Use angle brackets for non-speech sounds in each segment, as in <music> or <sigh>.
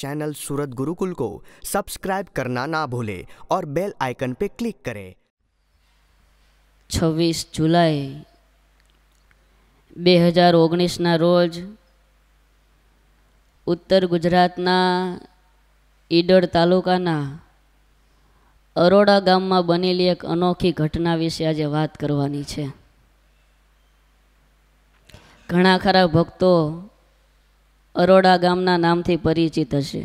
channel सूरत गुरुकुल को subscribe करना ना भूले और बेल आइकन पे क्लिक करें છવ્વીસ જુલાઈ બે હજાર ઓગણીસના રોજ ઉત્તર ગુજરાતના ઈડર તાલુકાના અરોડા ગામમાં બનેલી એક અનોખી ઘટના વિશે આજે વાત કરવાની છે ઘણા ખરા ભક્તો અરોડા ગામના નામથી પરિચિત હશે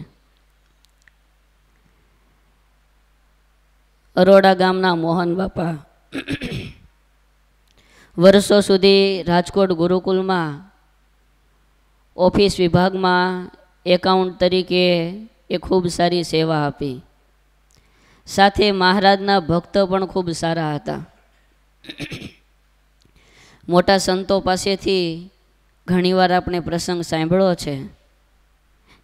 અરોડા ગામના મોહન બાપા વર્ષો સુધી રાજકોટ ગુરુકુલમાં ઓફિસ વિભાગમાં એકાઉન્ટ તરીકે એ ખૂબ સારી સેવા આપી સાથે મહારાજના ભક્તો પણ ખૂબ સારા હતા મોટા સંતો પાસેથી ઘણીવાર આપણે પ્રસંગ સાંભળ્યો છે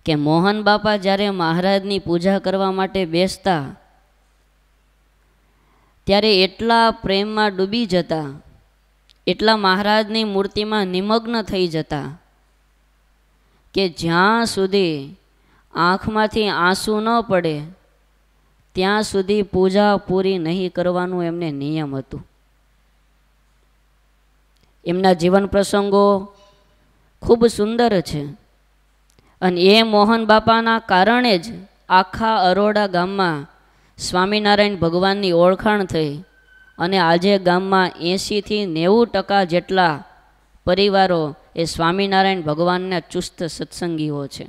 કે મોહન બાપા જ્યારે મહારાજની પૂજા કરવા માટે બેસતા ત્યારે એટલા પ્રેમમાં ડૂબી જતા એટલા મહારાજની મૂર્તિમાં નિમગ્ન થઈ જતા કે જ્યાં સુધી આંખમાંથી આંસુ ન પડે ત્યાં સુધી પૂજા પૂરી નહીં કરવાનું એમને નિયમ હતું એમના જીવન પ્રસંગો ખૂબ સુંદર છે અને એ મોહન બાપાના કારણે જ આખા અરોડા ગામમાં સ્વામિનારાયણ ભગવાનની ઓળખાણ થઈ અને આજે ગામમાં એંશીથી નેવું ટકા જેટલા પરિવારો એ સ્વામિનારાયણ ભગવાનના ચુસ્ત સત્સંગીઓ છે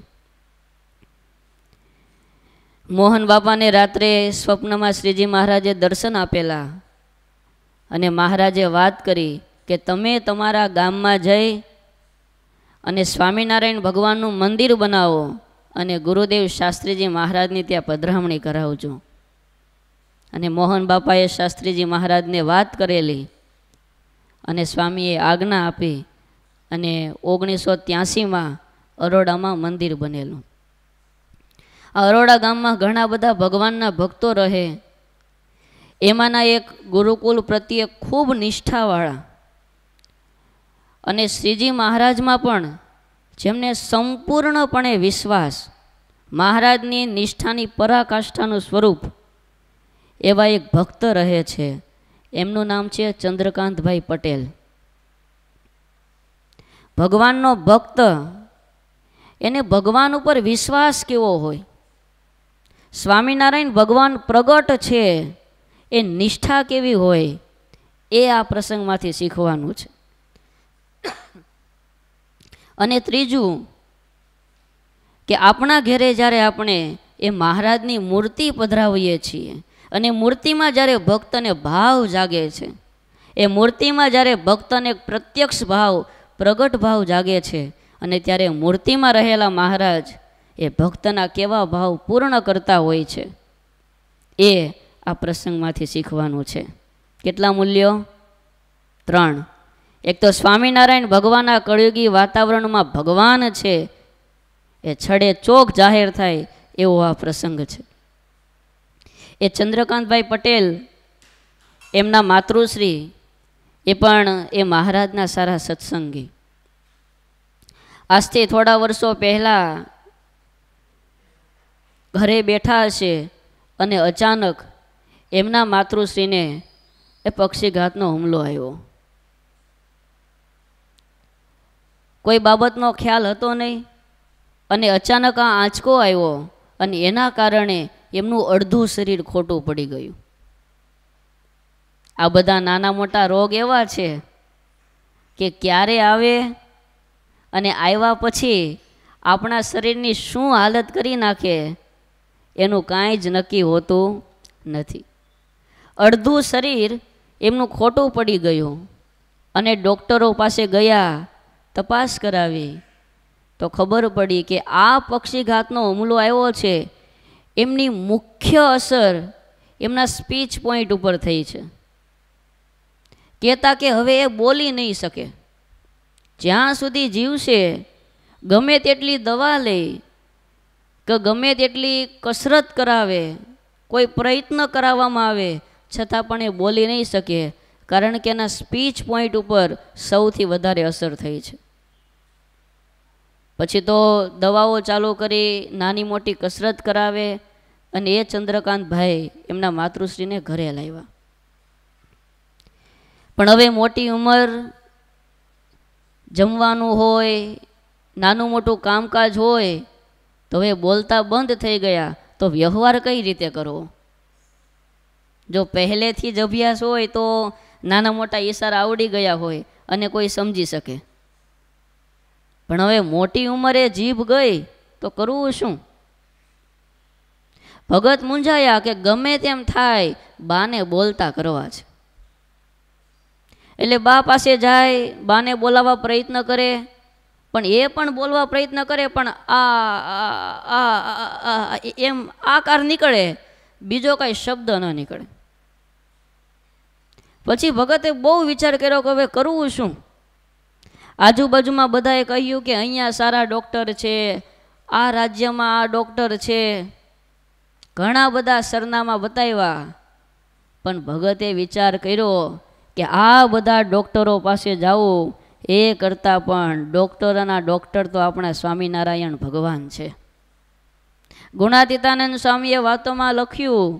મોહન બાપાને રાત્રે સ્વપ્નમાં શ્રીજી મહારાજે દર્શન આપેલા અને મહારાજે વાત કરી કે તમે તમારા ગામમાં જઈ અને સ્વામિનારાયણ ભગવાનનું મંદિર બનાવો અને ગુરુદેવ શાસ્ત્રીજી મહારાજની ત્યાં પધરામણી કરાવજો અને મોહન બાપાએ શાસ્ત્રીજી મહારાજને વાત કરેલી અને સ્વામીએ આજ્ઞા આપી અને ઓગણીસો ત્યાસીમાં અરોડામાં મંદિર બનેલું આ અરોડા ગામમાં ઘણા બધા ભગવાનના ભક્તો રહે એમાંના એક ગુરુકુલ પ્રત્યે ખૂબ નિષ્ઠાવાળા અને શ્રીજી મહારાજમાં પણ જેમને સંપૂર્ણપણે વિશ્વાસ મહારાજની નિષ્ઠાની પરાકાષ્ઠાનું સ્વરૂપ એવા એક ભક્ત રહે છે એમનું નામ છે ચંદ્રકાંતભાઈ પટેલ ભગવાનનો ભક્ત એને ભગવાન ઉપર વિશ્વાસ કેવો હોય સ્વામિનારાયણ ભગવાન પ્રગટ છે એ નિષ્ઠા કેવી હોય એ આ પ્રસંગમાંથી શીખવાનું છે અને ત્રીજું કે આપણા ઘેરે જ્યારે આપણે એ મહારાજની મૂર્તિ પધરાવીએ છીએ અને મૂર્તિમાં જ્યારે ભક્તને ભાવ જાગે છે એ મૂર્તિમાં જ્યારે ભક્તને પ્રત્યક્ષ ભાવ પ્રગટ ભાવ જાગે છે અને ત્યારે મૂર્તિમાં રહેલા મહારાજ એ ભક્તના કેવા ભાવ પૂર્ણ કરતા હોય છે એ આ પ્રસંગમાંથી શીખવાનું છે કેટલા મૂલ્યો ત્રણ એક તો સ્વામિનારાયણ ભગવાનના કળયુગી વાતાવરણમાં ભગવાન છે એ છડે ચોક જાહેર થાય એવો આ પ્રસંગ છે એ ચંદ્રકાંતભાઈ પટેલ એમના માતૃશ્રી એ પણ એ મહારાજના સારા સત્સંગી આજથી થોડા વર્ષો પહેલાં ઘરે બેઠા હશે અને અચાનક એમના માતૃશ્રીને એ પક્ષીઘાતનો હુમલો આવ્યો કોઈ બાબતનો ખ્યાલ હતો નહીં અને અચાનક આ આંચકો આવ્યો અને એના કારણે એમનું અડધું શરીર ખોટું પડી ગયું આ બધા નાના મોટા રોગ એવા છે કે ક્યારે આવે અને આવ્યા પછી આપણા શરીરની શું હાલત કરી નાખે એનું કાંઈ જ નક્કી હોતું નથી અડધું શરીર એમનું ખોટું પડી ગયું અને ડૉક્ટરો પાસે ગયા તપાસ કરાવી તો ખબર પડી કે આ પક્ષીઘાતનો હુમલો આવ્યો છે એમની મુખ્ય અસર એમના સ્પીચ પોઈન્ટ ઉપર થઈ છે કહેતા કે હવે એ બોલી નહીં શકે જ્યાં સુધી જીવશે ગમે તેટલી દવા લે કે ગમે તેટલી કસરત કરાવે કોઈ પ્રયત્ન કરાવવામાં આવે છતાં પણ એ બોલી નહીં શકે કારણ કે એના સ્પીચ પોઈન્ટ ઉપર સૌથી વધારે અસર થઈ છે પછી તો દવાઓ ચાલુ કરી નાની મોટી કસરત કરાવે અને એ ચંદ્રકાંતભાઈ એમના માતૃશ્રીને ઘરે લાવ્યા પણ હવે મોટી ઉંમર જમવાનું હોય નાનું મોટું કામકાજ હોય તો હવે બોલતા બંધ થઈ ગયા તો વ્યવહાર કઈ રીતે કરવો જો પહેલેથી જ અભ્યાસ હોય તો નાના મોટા ઈશારા આવડી ગયા હોય અને કોઈ સમજી શકે પણ હવે મોટી ઉંમરે જીભ ગઈ તો કરવું શું ભગત મૂંઝાયા કે ગમે તેમ થાય બાને બોલતા કરવા છે એટલે બા પાસે જાય બાને બોલાવવા પ્રયત્ન કરે પણ એ પણ બોલવા પ્રયત્ન કરે પણ આ એમ આકાર નીકળે બીજો કાંઈ શબ્દ ન નીકળે પછી ભગતે બહુ વિચાર કર્યો કે હવે કરવું શું આજુબાજુમાં બધાએ કહ્યું કે અહીંયા સારા ડૉક્ટર છે આ રાજ્યમાં આ ડૉક્ટર છે ઘણા બધા સરનામા બતાવ્યા પણ ભગતે વિચાર કર્યો કે આ બધા ડૉક્ટરો પાસે જાવું એ કરતાં પણ ડૉક્ટરના ડૉક્ટર તો આપણા સ્વામિનારાયણ ભગવાન છે ગુણાતીતાનંદ સ્વામીએ વાતોમાં લખ્યું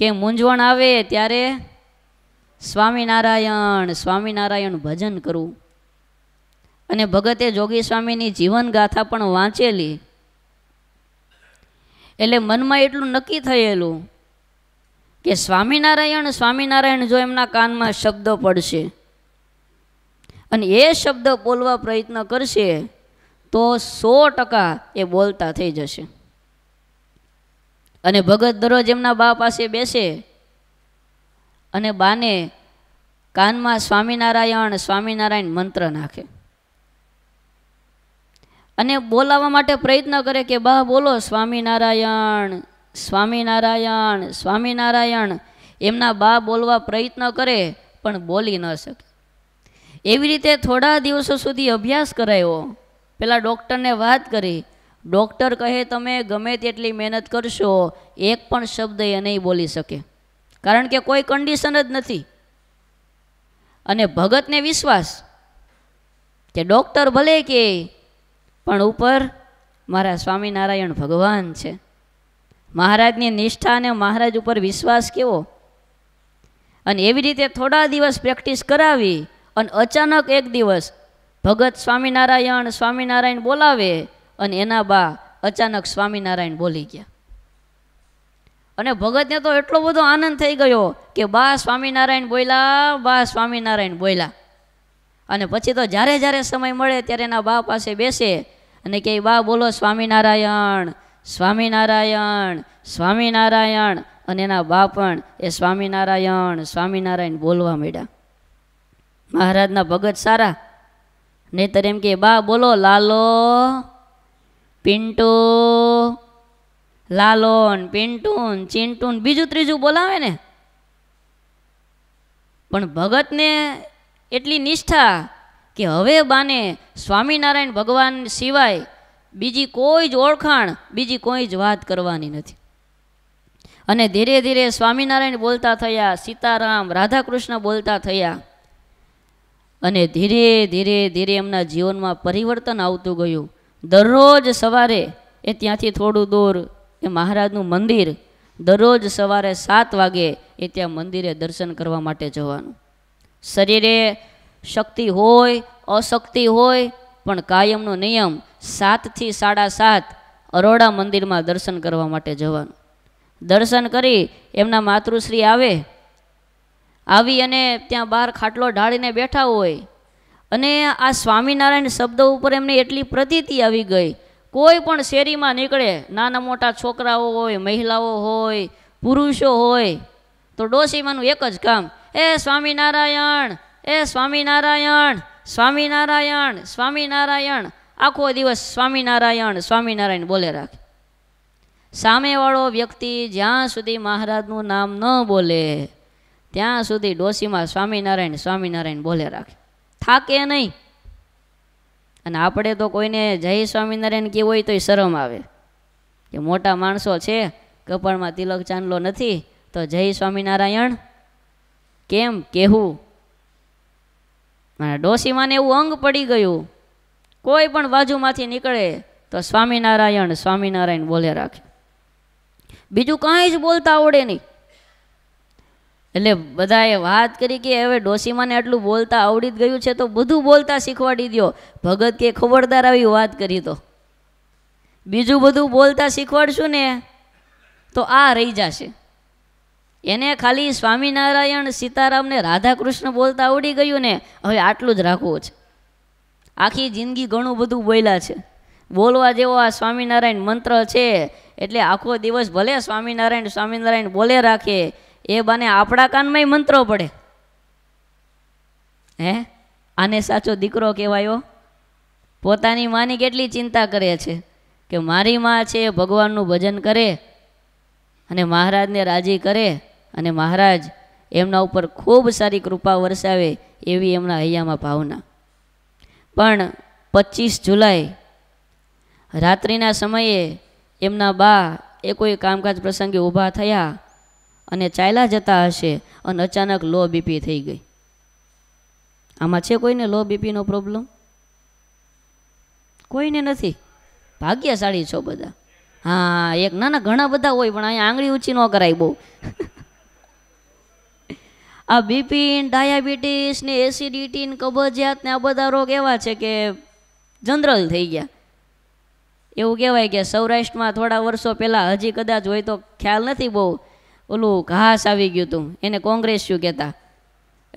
કે મૂંઝવણ આવે ત્યારે સ્વામિનારાયણ સ્વામિનારાયણ ભજન કરવું અને ભગતે જોગી સ્વામીની જીવનગાથા પણ વાંચેલી એટલે મનમાં એટલું નક્કી થયેલું કે સ્વામિનારાયણ સ્વામિનારાયણ જો એમના કાનમાં શબ્દ પડશે અને એ શબ્દ બોલવા પ્રયત્ન કરશે તો સો ટકા એ બોલતા થઈ જશે અને ભગત દરરોજ એમના બા પાસે બેસે અને બાને કાનમાં સ્વામિનારાયણ સ્વામિનારાયણ મંત્ર નાખે અને બોલાવવા માટે પ્રયત્ન કરે કે બા બોલો સ્વામિનારાયણ સ્વામિનારાયણ સ્વામિનારાયણ એમના બા બોલવા પ્રયત્ન કરે પણ બોલી ન શકે એવી રીતે થોડા દિવસો સુધી અભ્યાસ કરાયો પેલા ડૉક્ટરને વાત કરી ડૉક્ટર કહે તમે ગમે તેટલી મહેનત કરશો એક પણ શબ્દ એ નહીં બોલી શકે કારણ કે કોઈ કન્ડિશન જ નથી અને ભગતને વિશ્વાસ કે ડૉક્ટર ભલે કે પણ ઉપર મારા સ્વામિનારાયણ ભગવાન છે મહારાજની નિષ્ઠા અને મહારાજ ઉપર વિશ્વાસ કેવો અને એવી રીતે થોડા દિવસ પ્રેક્ટિસ કરાવી અને અચાનક એક દિવસ ભગત સ્વામિનારાયણ સ્વામિનારાયણ બોલાવે અને એના બા અચાનક સ્વામિનારાયણ બોલી ગયા અને ભગતને તો એટલો બધો આનંદ થઈ ગયો કે બા સ્વામિનારાયણ બોલ્યા બા સ્વામિનારાયણ બોલ્યા અને પછી તો જ્યારે જ્યારે સમય મળે ત્યારે એના બા પાસે બેસે અને કહે બા બોલો સ્વામિનારાયણ સ્વામિનારાયણ સ્વામિનારાયણ અને એના બા પણ એ સ્વામિનારાયણ સ્વામિનારાયણ બોલવા માંડ્યા મહારાજના ભગત સારા નહીતર એમ કે બા બોલો લાલો પિન્ટુ લાલોન પિન્ટુન ચિન્ટુન બીજું ત્રીજું બોલાવે ને પણ ભગતને એટલી નિષ્ઠા કે હવે બાને સ્વામિનારાયણ ભગવાન સિવાય બીજી કોઈ જ ઓળખાણ બીજી કોઈ જ વાત કરવાની નથી અને ધીરે ધીરે સ્વામિનારાયણ બોલતા થયા સીતારામ રાધાકૃષ્ણ બોલતા થયા અને ધીરે ધીરે ધીરે એમના જીવનમાં પરિવર્તન આવતું ગયું દરરોજ સવારે એ ત્યાંથી થોડું દૂર એ મહારાજનું મંદિર દરરોજ સવારે સાત વાગે એ ત્યાં મંદિરે દર્શન કરવા માટે જવાનું શરીરે શક્તિ હોય અશક્તિ હોય પણ કાયમનો નિયમ સાતથી સાડા સાત અરોડા મંદિરમાં દર્શન કરવા માટે જવાનું દર્શન કરી એમના માતૃશ્રી આવે આવી અને ત્યાં બહાર ખાટલો ઢાળીને બેઠા હોય અને આ સ્વામિનારાયણ શબ્દ ઉપર એમને એટલી પ્રતીતિ આવી ગઈ કોઈ પણ શેરીમાં નીકળે નાના મોટા છોકરાઓ હોય મહિલાઓ હોય પુરુષો હોય તો ડોસીમાનું એક જ કામ એ સ્વામિનારાયણ એ સ્વામિનારાયણ સ્વામિનારાયણ સ્વામિનારાયણ આખો દિવસ સ્વામિનારાયણ સ્વામિનારાયણ બોલે રાખે સામેવાળો વ્યક્તિ જ્યાં સુધી મહારાજનું નામ ન બોલે ત્યાં સુધી ડોસીમાં સ્વામિનારાયણ સ્વામિનારાયણ બોલે રાખે થાકે નહીં અને આપણે તો કોઈને જય સ્વામિનારાયણ કહેવું હોય તોય શરમ આવે કે મોટા માણસો છે કપાળમાં તિલક ચાંદલો નથી તો જય સ્વામિનારાયણ કેમ કહેવું અને ડોસીમાને એવું અંગ પડી ગયું કોઈ પણ બાજુમાંથી નીકળે તો સ્વામિનારાયણ સ્વામિનારાયણ બોલે રાખે બીજું કાંઈ જ બોલતા આવડે નહીં એટલે બધાએ વાત કરી કે હવે ડોસીમાને આટલું બોલતા આવડી જ ગયું છે તો બધું બોલતા શીખવાડી દો ભગત કે ખબરદાર આવી વાત કરી તો બીજું બધું બોલતા શીખવાડશું ને તો આ રહી જશે એને ખાલી સ્વામિનારાયણ સીતારામને રાધાકૃષ્ણ બોલતા આવડી ગયું ને હવે આટલું જ રાખવું છે આખી જિંદગી ઘણું બધું બોલ્યા છે બોલવા જેવો આ સ્વામિનારાયણ મંત્ર છે એટલે આખો દિવસ ભલે સ્વામિનારાયણ સ્વામિનારાયણ બોલે રાખે એ બાને આપણા કાનમાંય મંત્ર પડે હે આને સાચો દીકરો કહેવાયો પોતાની માની કેટલી ચિંતા કરે છે કે મારી માં છે ભગવાનનું ભજન કરે અને મહારાજને રાજી કરે અને મહારાજ એમના ઉપર ખૂબ સારી કૃપા વરસાવે એવી એમના હૈયામાં ભાવના પણ પચીસ જુલાઈ રાત્રિના સમયે એમના બા એ કોઈ કામકાજ પ્રસંગે ઊભા થયા અને ચાલ્યા જતા હશે અને અચાનક લો બીપી થઈ ગઈ આમાં છે કોઈને લો બીપીનો પ્રોબ્લેમ કોઈને નથી ભાગ્યશાળી છો બધા હા એક ના ના ઘણા બધા હોય પણ અહીંયા આંગળી ઊંચી ન કરાય બહુ <laughs> આ બીપીન ડાયાબિટીસ ને એસિડિટી ને કબજિયાત ને આ બધા રોગ એવા છે કે જનરલ થઈ ગયા એવું કહેવાય કે સૌરાષ્ટ્રમાં થોડા વર્ષો પહેલાં હજી કદાચ હોય તો ખ્યાલ નથી બહુ ઓલું ઘાસ આવી ગયું હતું એને કોંગ્રેસ શું કહેતા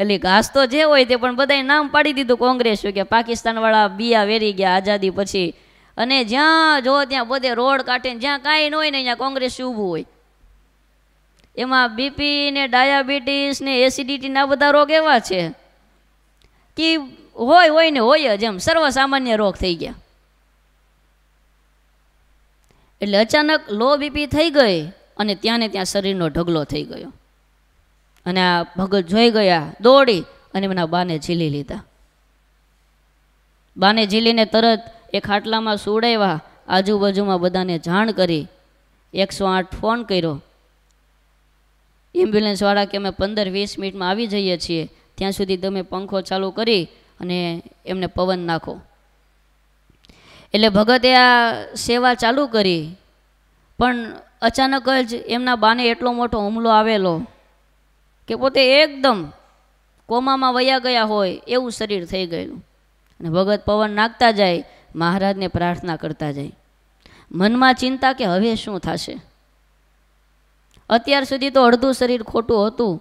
એટલે ઘાસ તો જે હોય તે પણ બધાએ નામ પાડી દીધું કોંગ્રેસ શું કે પાકિસ્તાનવાળા બિયા વેરી ગયા આઝાદી પછી અને જ્યાં જો ત્યાં બધે રોડ કાઢે જ્યાં કાંઈ ન હોય ને અહીંયા કોંગ્રેસ ઊભું હોય એમાં બીપી ને ડાયાબિટીસ ને એસિડિટી ના બધા રોગ એવા છે કે હોય હોય ને હોય જ એમ સર્વ સામાન્ય રોગ થઈ ગયા એટલે અચાનક લો બીપી થઈ ગઈ અને ત્યાં ને ત્યાં શરીરનો ઢગલો થઈ ગયો અને આ ભગત જોઈ ગયા દોડી અને એમના બાને ઝીલી લીધા બાને ઝીલીને તરત એ ખાટલામાં સુડાવ્યા આજુબાજુમાં બધાને જાણ કરી એકસો આઠ ફોન કર્યો એમ્બ્યુલન્સવાળા કે અમે પંદર વીસ મિનિટમાં આવી જઈએ છીએ ત્યાં સુધી તમે પંખો ચાલુ કરી અને એમને પવન નાખો એટલે ભગતે આ સેવા ચાલુ કરી પણ અચાનક જ એમના બાને એટલો મોટો હુમલો આવેલો કે પોતે એકદમ કોમામાં વયા ગયા હોય એવું શરીર થઈ ગયેલું અને ભગત પવન નાખતા જાય મહારાજને પ્રાર્થના કરતા જાય મનમાં ચિંતા કે હવે શું થશે અત્યાર સુધી તો અડધું શરીર ખોટું હતું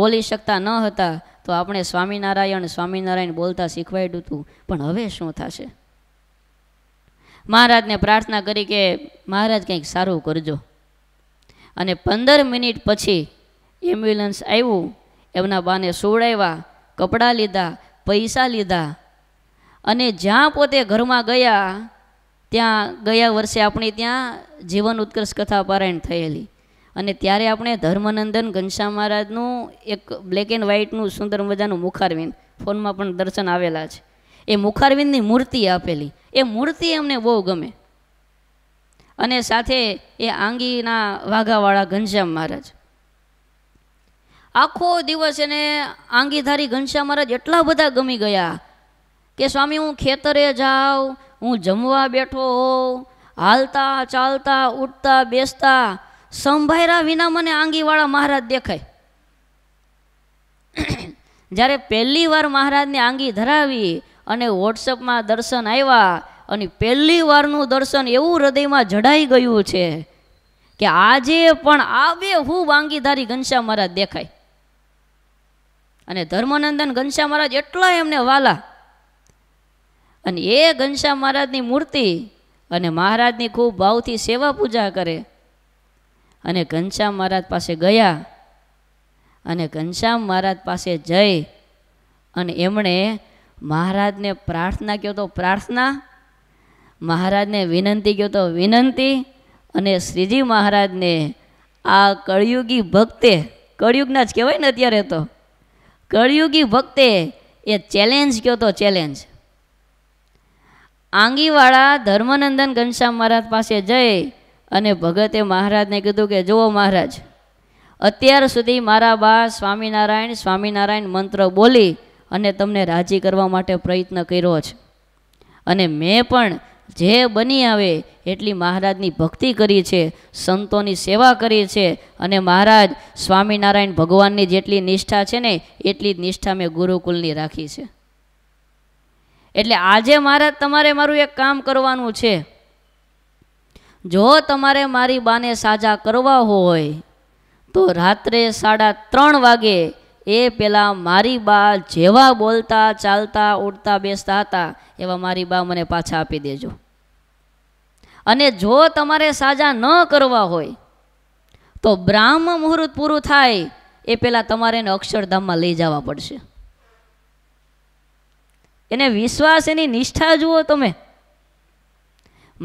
બોલી શકતા ન હતા તો આપણે સ્વામિનારાયણ સ્વામિનારાયણ બોલતા શીખવાડ્યું હતું પણ હવે શું થશે મહારાજને પ્રાર્થના કરી કે મહારાજ કંઈક સારું કરજો અને પંદર મિનિટ પછી એમ્બ્યુલન્સ આવ્યું એમના બાને સુવડાવ્યા કપડાં લીધા પૈસા લીધા અને જ્યાં પોતે ઘરમાં ગયા ત્યાં ગયા વર્ષે આપણે ત્યાં જીવન ઉત્કર્ષ કથા પારાયણ થયેલી અને ત્યારે આપણે ધર્મનંદન ઘનશ્યામ મહારાજનું એક બ્લેક એન્ડ વ્હાઇટનું સુંદર મજાનું મુખારવિંદ ફોનમાં પણ દર્શન આવેલા છે એ મુખારવિંદની મૂર્તિ આપેલી એ મૂર્તિ અમને બહુ ગમે અને સાથે એ આંગીના વાઘાવાળા ઘનશ્યામ મહારાજ આખો દિવસ એને આંગીધારી ઘનશ્યામ મહારાજ એટલા બધા ગમી ગયા કે સ્વામી હું ખેતરે જાઉં હું જમવા બેઠો હોઉં હાલતા ચાલતા ઉઠતા બેસતા સંભાયરા વિના મને આંગીવાળા મહારાજ દેખાય <clears throat> જ્યારે પહેલી વાર મહારાજને આંગી ધરાવી અને વોટ્સઅપમાં દર્શન આવ્યા અને પહેલી વારનું દર્શન એવું હૃદયમાં જડાઈ ગયું છે કે આજે પણ આવે હું વાંગીધારી ઘનશ્યામ મહારાજ દેખાય અને ધર્મનંદન ઘનશ્યામ મહારાજ એટલા એમને વાલા અને એ ઘનશ્યામ મહારાજની મૂર્તિ અને મહારાજની ખૂબ ભાવથી સેવા પૂજા કરે અને ઘનશ્યામ મહારાજ પાસે ગયા અને ઘનશ્યામ મહારાજ પાસે જઈ અને એમણે મહારાજને પ્રાર્થના કહ્યો તો પ્રાર્થના મહારાજને વિનંતી કહ્યો તો વિનંતી અને શ્રીજી મહારાજને આ કળિયુગી ભક્તે કળિયુગના જ કહેવાય ને અત્યારે તો કળિયુગી ભક્તે એ ચેલેન્જ કહ્યો તો ચેલેન્જ આંગીવાળા ધર્મનંદન ઘનશ્યામ મહારાજ પાસે જઈ અને ભગતે મહારાજને કીધું કે જુઓ મહારાજ અત્યાર સુધી મારા બા સ્વામિનારાયણ સ્વામિનારાયણ મંત્ર બોલી અને તમને રાજી કરવા માટે પ્રયત્ન કર્યો છે અને મેં પણ જે બની આવે એટલી મહારાજની ભક્તિ કરી છે સંતોની સેવા કરી છે અને મહારાજ સ્વામિનારાયણ ભગવાનની જેટલી નિષ્ઠા છે ને એટલી જ નિષ્ઠા મેં ગુરુકુલની રાખી છે એટલે આજે મારા તમારે મારું એક કામ કરવાનું છે જો તમારે મારી બાને સાજા કરવા હોય તો રાત્રે સાડા ત્રણ વાગે એ પહેલાં મારી બા જેવા બોલતા ચાલતા ઉઠતા બેસતા હતા એવા મારી બા મને પાછા આપી દેજો અને જો તમારે સાજા ન કરવા હોય તો બ્રાહ્મ મુહૂર્ત પૂરું થાય એ પહેલાં તમારે એને અક્ષરધામમાં લઈ જવા પડશે એને વિશ્વાસ એની નિષ્ઠા જુઓ તમે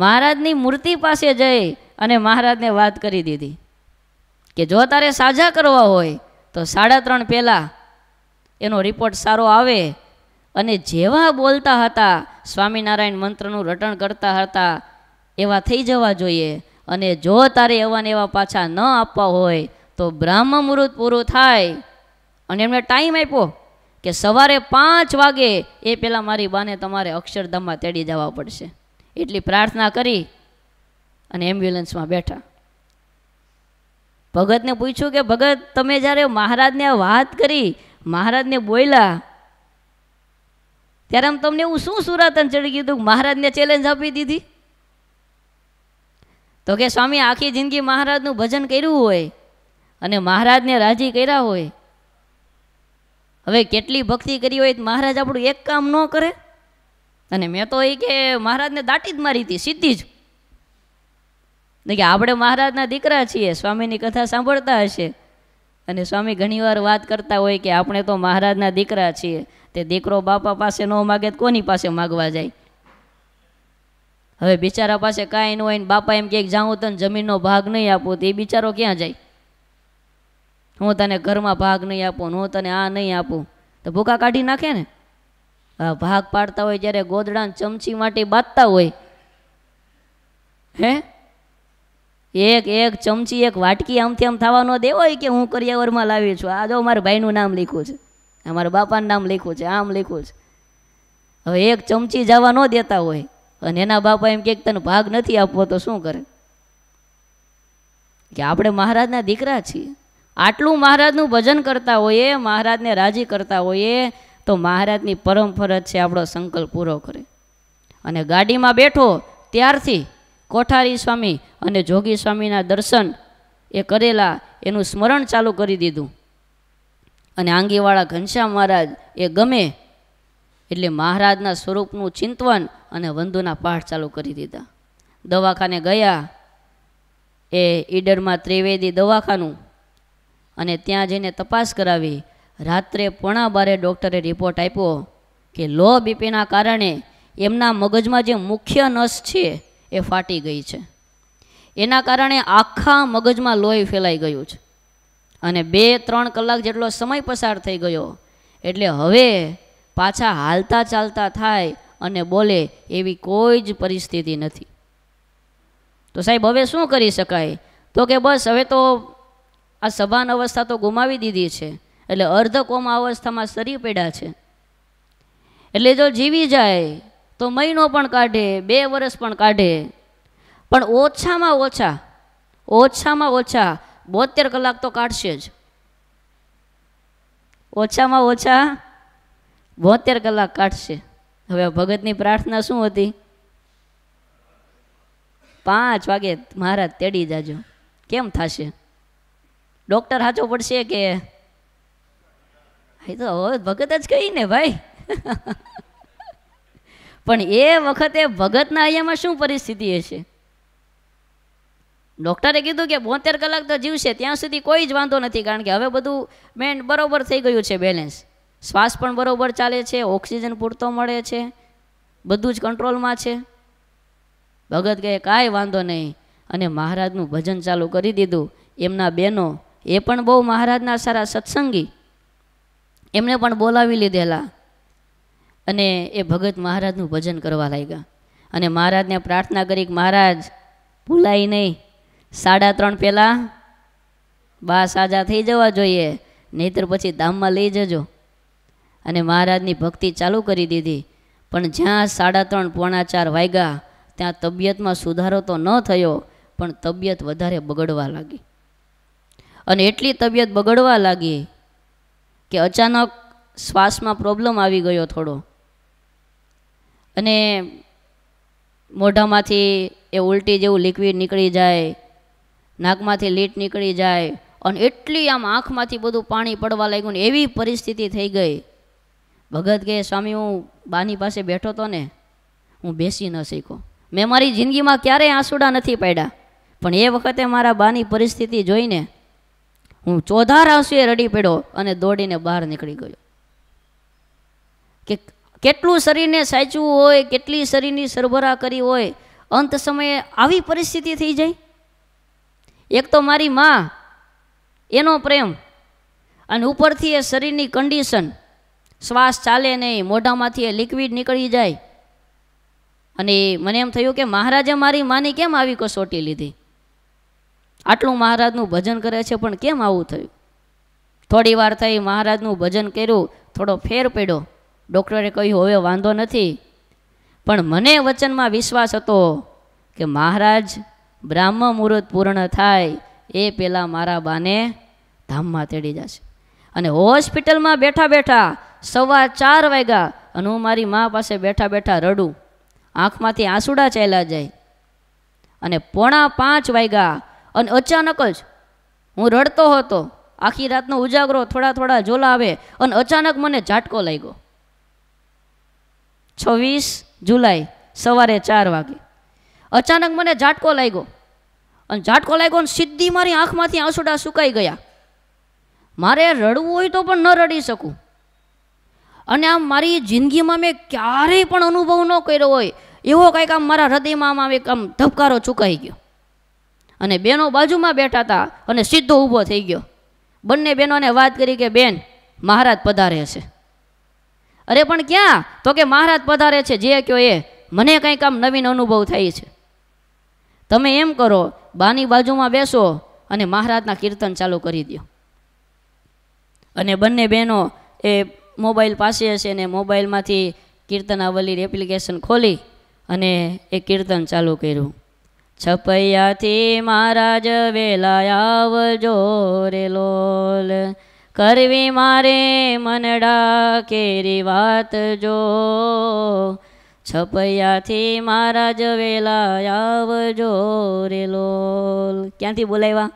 મહારાજની મૂર્તિ પાસે જઈ અને મહારાજને વાત કરી દીધી કે જો તારે સાજા કરવા હોય તો સાડા ત્રણ પહેલાં એનો રિપોર્ટ સારો આવે અને જેવા બોલતા હતા સ્વામિનારાયણ મંત્રનું રટણ કરતા હતા એવા થઈ જવા જોઈએ અને જો તારે એવા ને એવા પાછા ન આપવા હોય તો બ્રાહ્મ મુહૂર્ત પૂરું થાય અને એમણે ટાઈમ આપ્યો કે સવારે પાંચ વાગે એ પહેલાં મારી બાને તમારે અક્ષરધામમાં તેડી જવા પડશે એટલી પ્રાર્થના કરી અને એમ્બ્યુલન્સમાં બેઠા ભગતને પૂછ્યું કે ભગત તમે જ્યારે મહારાજને વાત કરી મહારાજને બોલ્યા ત્યારે આમ તમને એવું શું સુરાતન ચડી ગયું મહારાજને ચેલેન્જ આપી દીધી તો કે સ્વામી આખી જિંદગી મહારાજનું ભજન કર્યું હોય અને મહારાજને રાજી કર્યા હોય હવે કેટલી ભક્તિ કરી હોય મહારાજ આપણું એક કામ ન કરે અને મેં તો એ કે મહારાજને દાટી જ મારી હતી સીધી જ કે આપણે મહારાજના દીકરા છીએ સ્વામીની કથા સાંભળતા હશે અને સ્વામી ઘણીવાર વાત કરતા હોય કે આપણે તો મહારાજના દીકરા છીએ તે દીકરો બાપા પાસે ન માગે કોની પાસે માગવા જાય હવે બિચારા પાસે કાંઈ ન હોય ને બાપા એમ કે જાઉં તને જમીનનો ભાગ નહીં આપો તો એ બિચારો ક્યાં જાય હું તને ઘરમાં ભાગ નહીં આપું હું તને આ નહીં આપું તો ભૂકા કાઢી નાખે ને ભાગ પાડતા હોય જ્યારે ગોદડાને ચમચી માટે બાંધતા હોય હે એક એક ચમચી એક વાટકી આમથી આમ થવા ન હોય કે હું કરિયાવરમાં લાવી છું આ જો મારા ભાઈનું નામ લખ્યું છે અમારા બાપાનું નામ લખ્યું છે આમ લખ્યું છે હવે એક ચમચી જવા ન દેતા હોય અને એના બાપા એમ કે તને ભાગ નથી આપવો તો શું કરે કે આપણે મહારાજના દીકરા છીએ આટલું મહારાજનું ભજન કરતા હોઈએ મહારાજને રાજી કરતા હોઈએ તો મહારાજની પરમ ફરજ છે આપણો સંકલ્પ પૂરો કરે અને ગાડીમાં બેઠો ત્યારથી કોઠારી સ્વામી અને જોગી સ્વામીના દર્શન એ કરેલા એનું સ્મરણ ચાલુ કરી દીધું અને આંગીવાળા ઘનશ્યામ મહારાજ એ ગમે એટલે મહારાજના સ્વરૂપનું ચિંતવન અને વંદુના પાઠ ચાલુ કરી દીધા દવાખાને ગયા એ ઈડરમાં ત્રિવેદી દવાખાનું અને ત્યાં જઈને તપાસ કરાવી રાત્રે પોણા બારે ડૉક્ટરે રિપોર્ટ આપ્યો કે લો બીપીના કારણે એમના મગજમાં જે મુખ્ય નસ છે એ ફાટી ગઈ છે એના કારણે આખા મગજમાં લોહી ફેલાઈ ગયું છે અને બે ત્રણ કલાક જેટલો સમય પસાર થઈ ગયો એટલે હવે પાછા હાલતા ચાલતા થાય અને બોલે એવી કોઈ જ પરિસ્થિતિ નથી તો સાહેબ હવે શું કરી શકાય તો કે બસ હવે તો આ સભાન અવસ્થા તો ગુમાવી દીધી છે એટલે અર્ધ કોમા અવસ્થામાં સરી પડ્યા છે એટલે જો જીવી જાય તો મહિનો પણ કાઢે બે વર્ષ પણ કાઢે પણ ઓછામાં ઓછા ઓછામાં ઓછા બોતેર કલાક તો કાઢશે જ ઓછામાં ઓછા બોતેર કલાક કાઢશે હવે ભગતની પ્રાર્થના શું હતી પાંચ વાગે મહારાજ તેડી જાજો કેમ થશે ડૉક્ટર સાચો પડશે કે એ તો ભગત જ કહી ને ભાઈ પણ એ વખતે ભગતના અહીંયામાં શું પરિસ્થિતિ હશે ડૉક્ટરે કીધું કે બોતેર કલાક તો જીવશે ત્યાં સુધી કોઈ જ વાંધો નથી કારણ કે હવે બધું મેન બરાબર થઈ ગયું છે બેલેન્સ શ્વાસ પણ બરોબર ચાલે છે ઓક્સિજન પૂરતો મળે છે બધું જ કંટ્રોલમાં છે ભગત કહે કાંઈ વાંધો નહીં અને મહારાજનું ભજન ચાલુ કરી દીધું એમના બહેનો એ પણ બહુ મહારાજના સારા સત્સંગી એમણે પણ બોલાવી લીધેલા અને એ ભગત મહારાજનું ભજન કરવા લાગ્યા અને મહારાજને પ્રાર્થના કરી કે મહારાજ ભૂલાય નહીં સાડા ત્રણ પહેલાં બા સાજા થઈ જવા જોઈએ નહીતર પછી ધામમાં લઈ જજો અને મહારાજની ભક્તિ ચાલુ કરી દીધી પણ જ્યાં સાડા ત્રણ પોણા ચાર વાગ્યા ત્યાં તબિયતમાં સુધારો તો ન થયો પણ તબિયત વધારે બગડવા લાગી અને એટલી તબિયત બગડવા લાગી કે અચાનક શ્વાસમાં પ્રોબ્લેમ આવી ગયો થોડો અને મોઢામાંથી એ ઉલટી જેવું લિક્વિડ નીકળી જાય નાકમાંથી લીટ નીકળી જાય અને એટલી આમ આંખમાંથી બધું પાણી પડવા લાગ્યું ને એવી પરિસ્થિતિ થઈ ગઈ ભગત કહે સ્વામી હું બાની પાસે બેઠો હતો ને હું બેસી ન શીખો મેં મારી જિંદગીમાં ક્યારેય આંસુડા નથી પાડ્યા પણ એ વખતે મારા બાની પરિસ્થિતિ જોઈને હું ચોધાર આવશે રડી પડ્યો અને દોડીને બહાર નીકળી ગયો કે કેટલું શરીરને સાચવું હોય કેટલી શરીરની સરભરા કરી હોય અંત સમયે આવી પરિસ્થિતિ થઈ જાય એક તો મારી મા એનો પ્રેમ અને ઉપરથી એ શરીરની કંડિશન શ્વાસ ચાલે નહીં મોઢામાંથી એ લિક્વિડ નીકળી જાય અને મને એમ થયું કે મહારાજે મારી માની કેમ આવી કસોટી લીધી આટલું મહારાજનું ભજન કરે છે પણ કેમ આવું થયું થોડી વાર થઈ મહારાજનું ભજન કર્યું થોડો ફેર પડ્યો ડૉક્ટરે કહ્યું હવે વાંધો નથી પણ મને વચનમાં વિશ્વાસ હતો કે મહારાજ બ્રાહ્મ મુહૂર્ત પૂર્ણ થાય એ પહેલાં મારા બાને ધામમાં તેડી જશે અને હોસ્પિટલમાં બેઠા બેઠા સવા ચાર વાગ્યા અને હું મારી મા પાસે બેઠા બેઠા રડું આંખમાંથી આંસુડા ચાલ્યા જાય અને પોણા પાંચ વાગ્યા અને અચાનક જ હું રડતો હતો આખી રાતનો ઉજાગરો થોડા થોડા ઝોલા આવે અને અચાનક મને ઝાટકો લાગ્યો છવ્વીસ જુલાઈ સવારે ચાર વાગે અચાનક મને ઝાટકો લાગ્યો અને ઝાટકો લાગ્યો અને સીધી મારી આંખમાંથી આંસુડા સુકાઈ ગયા મારે રડવું હોય તો પણ ન રડી શકું અને આમ મારી જિંદગીમાં મેં ક્યારેય પણ અનુભવ ન કર્યો હોય એવો કંઈક આમ મારા હૃદયમાં આમ એક આમ ધબકારો ચૂકાઈ ગયો અને બેનો બાજુમાં બેઠા હતા અને સીધો ઊભો થઈ ગયો બંને બહેનોને વાત કરી કે બેન મહારાજ પધારે છે અરે પણ ક્યાં તો કે મહારાજ પધારે છે જે કહો એ મને કંઈક આમ નવીન અનુભવ થાય છે તમે એમ કરો બાની બાજુમાં બેસો અને મહારાજના કીર્તન ચાલુ કરી દો અને બંને બહેનો એ મોબાઈલ પાસે હશે ને મોબાઈલમાંથી કીર્તનાવલીર એપ્લિકેશન ખોલી અને એ કીર્તન ચાલુ કર્યું છપૈયાથી મહારાજ વેલા આવજો રે લોલ કરવી મારે મનડા કેરી વાત જો છપૈયાથી મહારાજ વેલા આવજો રે લોલ ક્યાંથી બોલાવ્યા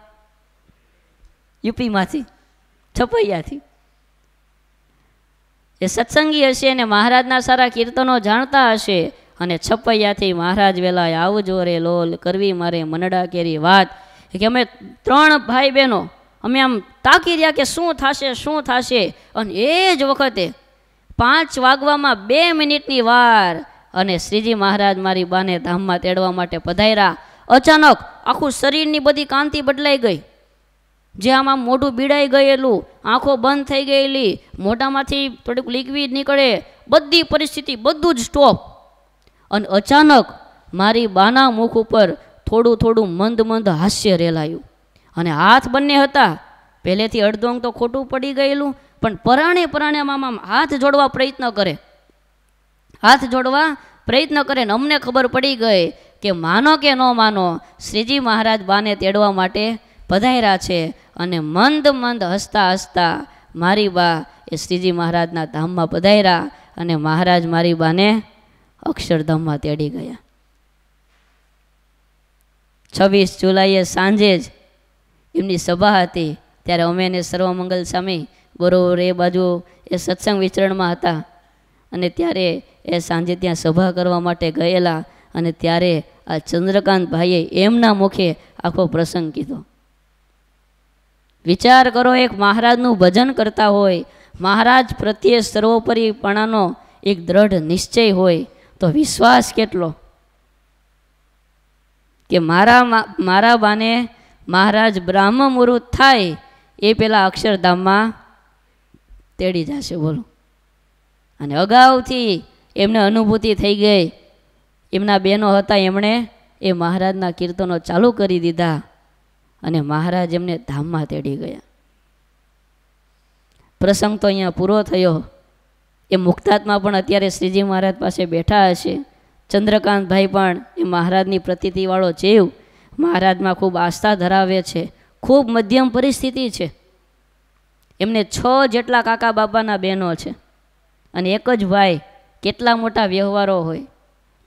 યુપીમાંથી છપૈયાથી એ સત્સંગી હશે અને મહારાજના સારા કીર્તનો જાણતા હશે અને છપૈયાથી મહારાજ વેલા આવજો રે લોલ કરવી મારે મનડા કેરી વાત કે અમે ત્રણ ભાઈ બહેનો અમે આમ તાકી રહ્યા કે શું થશે શું થશે અને એ જ વખતે પાંચ વાગવામાં બે મિનિટની વાર અને શ્રીજી મહારાજ મારી બાને ધામમાં તેડવા માટે પધાર્યા અચાનક આખું શરીરની બધી કાંતિ બદલાઈ ગઈ જે આમાં મોઢું બીડાઈ ગયેલું આંખો બંધ થઈ ગયેલી મોઢામાંથી થોડીક લિક્વિડ નીકળે બધી પરિસ્થિતિ બધું જ સ્ટોપ અને અચાનક મારી બાના મુખ ઉપર થોડું થોડું મંદ મંદ હાસ્ય રેલાયું અને હાથ બંને હતા પહેલેથી અડધોંગ તો ખોટું પડી ગયેલું પણ પરાણે પરાણે મામા હાથ જોડવા પ્રયત્ન કરે હાથ જોડવા પ્રયત્ન કરે ને અમને ખબર પડી ગઈ કે માનો કે ન માનો શ્રીજી મહારાજ બાને તેડવા માટે પધાર્યા છે અને મંદ મંદ હસતા હસતા મારી બા એ શ્રીજી મહારાજના ધામમાં પધાર્યા અને મહારાજ મારી બાને અક્ષરધામમાં તેડી ગયા છવ્વીસ જુલાઈએ સાંજે જ એમની સભા હતી ત્યારે અમે એને સર્વમંગલ સ્વામી બરોબર એ બાજુ એ સત્સંગ વિચરણમાં હતા અને ત્યારે એ સાંજે ત્યાં સભા કરવા માટે ગયેલા અને ત્યારે આ ચંદ્રકાંતભાઈએ એમના મુખે આખો પ્રસંગ કીધો વિચાર કરો એક મહારાજનું ભજન કરતા હોય મહારાજ પ્રત્યે સર્વોપરીપણાનો એક દ્રઢ નિશ્ચય હોય તો વિશ્વાસ કેટલો કે મારા મારા બાને મહારાજ બ્રાહ્મ મુહૂર્ત થાય એ પેલા અક્ષરધામમાં તેડી જશે બોલો અને અગાઉથી એમને અનુભૂતિ થઈ ગઈ એમના બહેનો હતા એમણે એ મહારાજના કીર્તનો ચાલુ કરી દીધા અને મહારાજ એમને ધામમાં તેડી ગયા પ્રસંગ તો અહીંયા પૂરો થયો એ મુક્તાત્મા પણ અત્યારે શ્રીજી મહારાજ પાસે બેઠા હશે ચંદ્રકાંતભાઈ પણ એ મહારાજની પ્રતીતિવાળો જીવ મહારાજમાં ખૂબ આસ્થા ધરાવે છે ખૂબ મધ્યમ પરિસ્થિતિ છે એમને છ જેટલા કાકા બાપાના બહેનો છે અને એક જ ભાઈ કેટલા મોટા વ્યવહારો હોય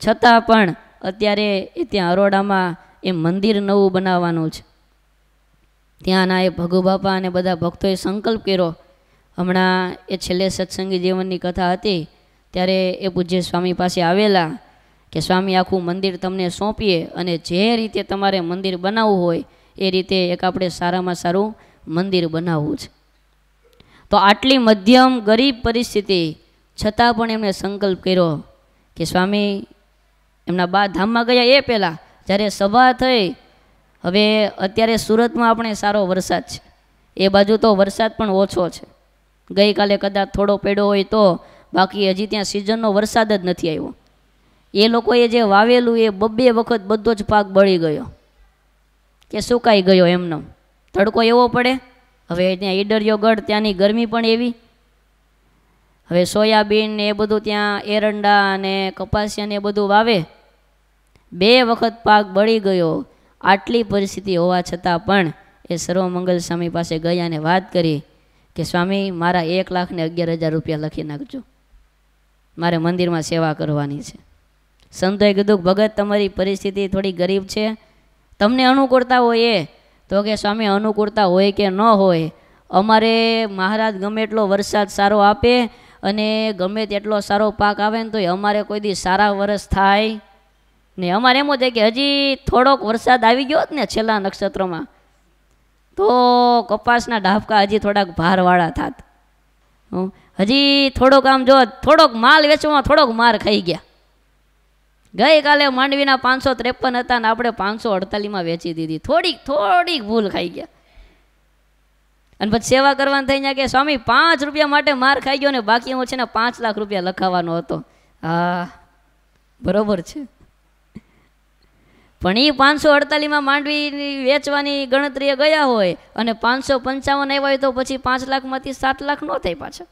છતાં પણ અત્યારે એ ત્યાં અરોડામાં એ મંદિર નવું બનાવવાનું છે ત્યાંના એ ભગુ બાપા અને બધા ભક્તોએ સંકલ્પ કર્યો હમણાં એ છેલ્લે સત્સંગી જીવનની કથા હતી ત્યારે એ પૂજ્ય સ્વામી પાસે આવેલા કે સ્વામી આખું મંદિર તમને સોંપીએ અને જે રીતે તમારે મંદિર બનાવવું હોય એ રીતે એક આપણે સારામાં સારું મંદિર બનાવવું છે તો આટલી મધ્યમ ગરીબ પરિસ્થિતિ છતાં પણ એમણે સંકલ્પ કર્યો કે સ્વામી એમના બા ધામમાં ગયા એ પહેલાં જ્યારે સભા થઈ હવે અત્યારે સુરતમાં આપણે સારો વરસાદ છે એ બાજુ તો વરસાદ પણ ઓછો છે ગઈકાલે કદાચ થોડો પેડો હોય તો બાકી હજી ત્યાં સિઝનનો વરસાદ જ નથી આવ્યો એ લોકોએ જે વાવેલું એ બબ્બે વખત બધો જ પાક બળી ગયો કે સુકાઈ ગયો એમનો તડકો એવો પડે હવે ત્યાં ઈડરિયો ગઢ ત્યાંની ગરમી પણ એવી હવે સોયાબીન ને એ બધું ત્યાં એરંડા અને કપાસિયા ને એ બધું વાવે બે વખત પાક બળી ગયો આટલી પરિસ્થિતિ હોવા છતાં પણ એ સર્વમંગલ સ્વામી પાસે ગયા અને વાત કરી કે સ્વામી મારા એક લાખ ને અગિયાર હજાર રૂપિયા લખી નાખજો મારે મંદિરમાં સેવા કરવાની છે સંતોએ કીધું ભગત તમારી પરિસ્થિતિ થોડી ગરીબ છે તમને અનુકૂળતા હોય એ તો કે સ્વામી અનુકૂળતા હોય કે ન હોય અમારે મહારાજ ગમે એટલો વરસાદ સારો આપે અને ગમે તેટલો સારો પાક આવે ને તોય અમારે કોઈ દી સારા વરસ થાય ને અમારે એમ જ કે હજી થોડોક વરસાદ આવી ગયો જ ને છેલ્લા નક્ષત્રમાં તો કપાસના ડાફકા હજી થોડાક ભારવાળા થાત હજી થોડોક આમ જો થોડોક માલ વેચવામાં થોડોક માર ખાઈ ગયા ગઈકાલે માંડવીના પાંચસો ત્રેપન હતા ને આપણે પાંચસો અડતાલીસમાં વેચી દીધી થોડીક થોડીક ભૂલ ખાઈ ગયા અને પછી સેવા કરવાની થઈ ગયા કે સ્વામી પાંચ રૂપિયા માટે માર ખાઈ ગયો ને બાકી હું છે ને પાંચ લાખ રૂપિયા લખાવાનો હતો હા બરોબર છે પણ એ પાંચસો અડતાલીસમાં માંડવી વેચવાની ગણતરીએ ગયા હોય અને પાંચસો પંચાવન આવ્યા હોય તો પછી પાંચ લાખમાંથી સાત લાખ ન થાય પાછા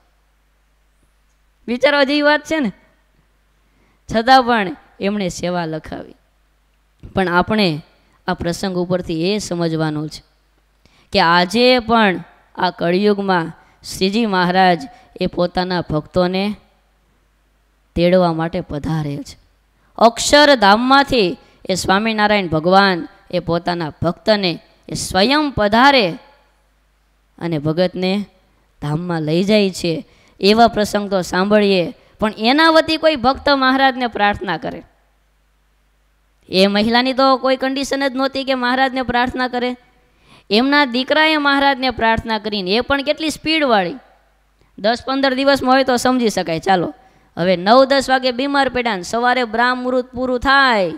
વિચારવા જેવી વાત છે ને છતાં પણ એમણે સેવા લખાવી પણ આપણે આ પ્રસંગ ઉપરથી એ સમજવાનું છે કે આજે પણ આ કળિયુગમાં શ્રીજી મહારાજ એ પોતાના ભક્તોને તેડવા માટે પધારે છે અક્ષરધામમાંથી એ સ્વામિનારાયણ ભગવાન એ પોતાના ભક્તને એ સ્વયં પધારે અને ભગતને ધામમાં લઈ જાય છે એવા પ્રસંગ તો સાંભળીએ પણ એના વતી કોઈ ભક્ત મહારાજને પ્રાર્થના કરે એ મહિલાની તો કોઈ કન્ડિશન જ નહોતી કે મહારાજને પ્રાર્થના કરે એમના દીકરાએ મહારાજને પ્રાર્થના કરીને એ પણ કેટલી સ્પીડવાળી દસ પંદર દિવસમાં હોય તો સમજી શકાય ચાલો હવે નવ દસ વાગે બીમાર પડ્યા સવારે બ્રાહ્મૃત પૂરું થાય